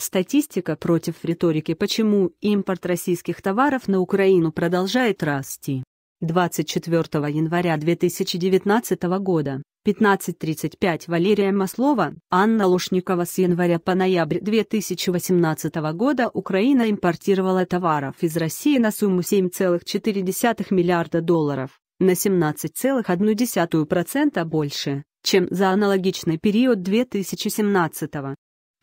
Статистика против риторики, почему импорт российских товаров на Украину продолжает расти. 24 января 2019 года, 15.35 Валерия Маслова, Анна Лушникова с января по ноябрь 2018 года Украина импортировала товаров из России на сумму 7,4 миллиарда долларов, на 17,1% больше, чем за аналогичный период 2017 года.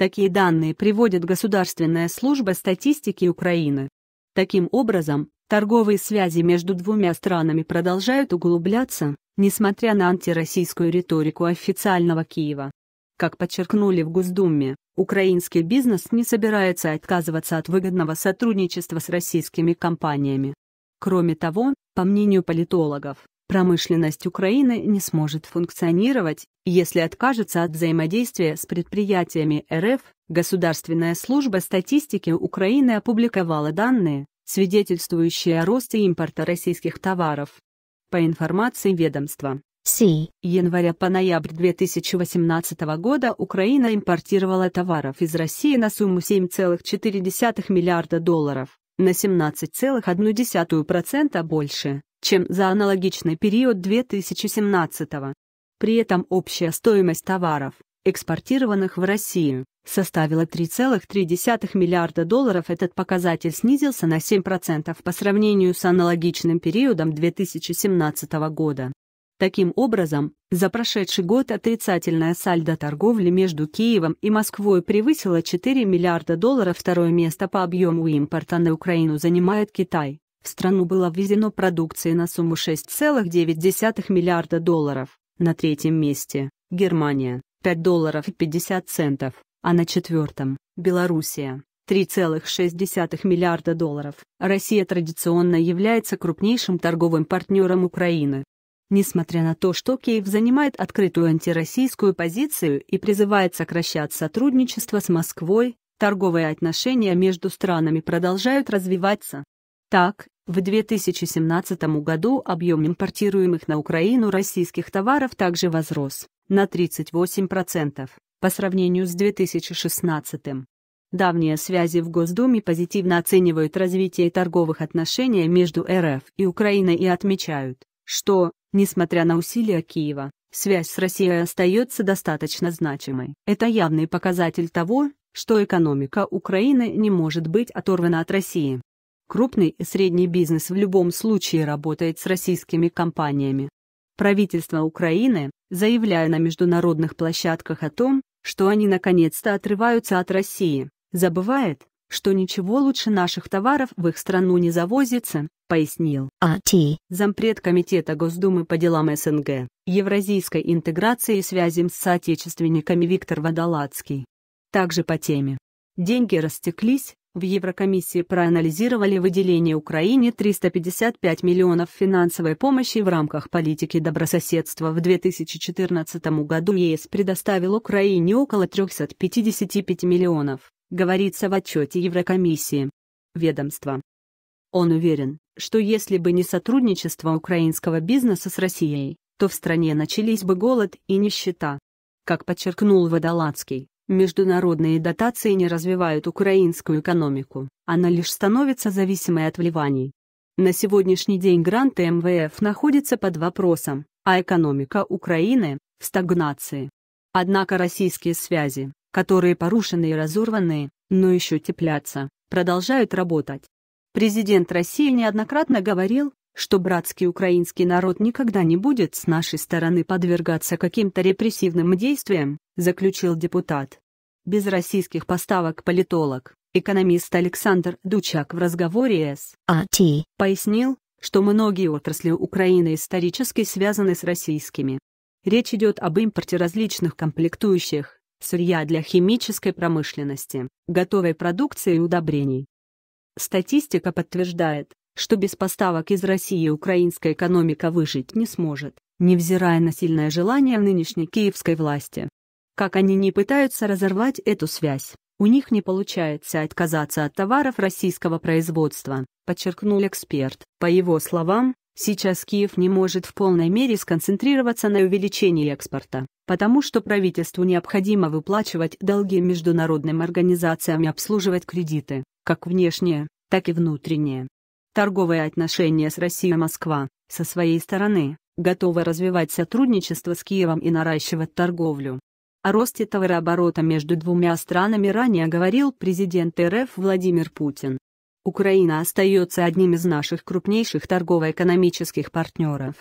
Такие данные приводит Государственная служба статистики Украины. Таким образом, торговые связи между двумя странами продолжают углубляться, несмотря на антироссийскую риторику официального Киева. Как подчеркнули в Госдуме, украинский бизнес не собирается отказываться от выгодного сотрудничества с российскими компаниями. Кроме того, по мнению политологов, Промышленность Украины не сможет функционировать, если откажется от взаимодействия с предприятиями РФ. Государственная служба статистики Украины опубликовала данные, свидетельствующие о росте импорта российских товаров. По информации ведомства, с января по ноябрь 2018 года Украина импортировала товаров из России на сумму 7,4 миллиарда долларов, на 17,1% больше, чем за аналогичный период 2017 года. При этом общая стоимость товаров, экспортированных в Россию, составила 3,3 миллиарда долларов. Этот показатель снизился на 7% по сравнению с аналогичным периодом 2017 года. Таким образом, за прошедший год отрицательная сальдо торговли между Киевом и Москвой превысила 4 миллиарда долларов. Второе место по объему импорта на Украину занимает Китай. В страну было ввезено продукции на сумму 6,9 миллиарда долларов. На третьем месте – Германия, 5 долларов и 50 центов, а на четвертом – Белоруссия, 3,6 миллиарда долларов. Россия традиционно является крупнейшим торговым партнером Украины. Несмотря на то, что Киев занимает открытую антироссийскую позицию и призывает сокращать сотрудничество с Москвой, торговые отношения между странами продолжают развиваться. Так, в 2017 году объем импортируемых на Украину российских товаров также возрос на 38% по сравнению с 2016. Давние связи в Госдуме позитивно оценивают развитие торговых отношений между РФ и Украиной и отмечают, что, несмотря на усилия Киева, связь с Россией остается достаточно значимой. Это явный показатель того, что экономика Украины не может быть оторвана от России. Крупный и средний бизнес в любом случае работает с российскими компаниями. Правительство Украины, заявляя на международных площадках о том, что они наконец-то отрываются от России, забывает, что ничего лучше наших товаров в их страну не завозится, пояснил А.Т. зампред Комитета Госдумы по делам СНГ, Евразийской интеграции и связям с соотечественниками Виктор Водолацкий. Также по теме. Деньги растеклись, в Еврокомиссии проанализировали выделение Украине 355 миллионов финансовой помощи в рамках политики добрососедства в 2014 году ЕС предоставил Украине около 355 миллионов, говорится в отчете Еврокомиссии. Ведомство. Он уверен, что если бы не сотрудничество украинского бизнеса с Россией, то в стране начались бы голод и нищета. Как подчеркнул Водолацкий, Международные дотации не развивают украинскую экономику, она лишь становится зависимой от вливаний. На сегодняшний день гранты МВФ находятся под вопросом, а экономика Украины – в стагнации. Однако российские связи, которые порушены и разорваны, но еще теплятся, продолжают работать. Президент России неоднократно говорил, что братский украинский народ никогда не будет с нашей стороны подвергаться каким-то репрессивным действиям, заключил депутат. Без российских поставок политолог, экономист Александр Дучак в разговоре с АТ пояснил, что многие отрасли Украины исторически связаны с российскими. Речь идет об импорте различных комплектующих, сырья для химической промышленности, готовой продукции и удобрений. Статистика подтверждает, что без поставок из России украинская экономика выжить не сможет, невзирая на сильное желание нынешней киевской власти. Как они не пытаются разорвать эту связь, у них не получается отказаться от товаров российского производства, подчеркнул эксперт. По его словам, сейчас Киев не может в полной мере сконцентрироваться на увеличении экспорта, потому что правительству необходимо выплачивать долги международным организациям и обслуживать кредиты, как внешние, так и внутренние. Торговые отношения с Россией Москва, со своей стороны, готова развивать сотрудничество с Киевом и наращивать торговлю. О росте товарооборота между двумя странами ранее говорил президент РФ Владимир Путин. Украина остается одним из наших крупнейших торгово-экономических партнеров.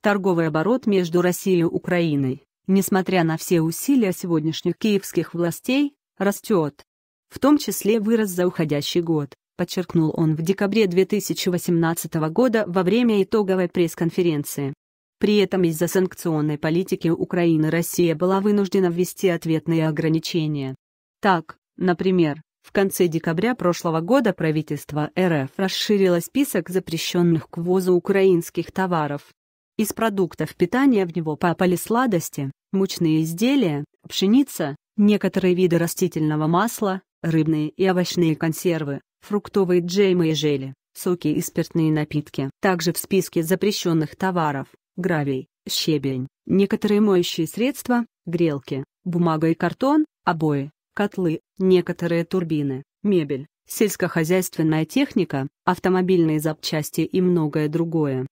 Торговый оборот между Россией и Украиной, несмотря на все усилия сегодняшних киевских властей, растет. В том числе вырос за уходящий год подчеркнул он в декабре 2018 года во время итоговой пресс-конференции. При этом из-за санкционной политики Украины Россия была вынуждена ввести ответные ограничения. Так, например, в конце декабря прошлого года правительство РФ расширило список запрещенных к ввозу украинских товаров. Из продуктов питания в него попали сладости, мучные изделия, пшеница, некоторые виды растительного масла, рыбные и овощные консервы, фруктовые джемы и жели, соки и спиртные напитки. Также в списке запрещенных товаров – гравий, щебень, некоторые моющие средства, грелки, бумага и картон, обои, котлы, некоторые турбины, мебель, сельскохозяйственная техника, автомобильные запчасти и многое другое.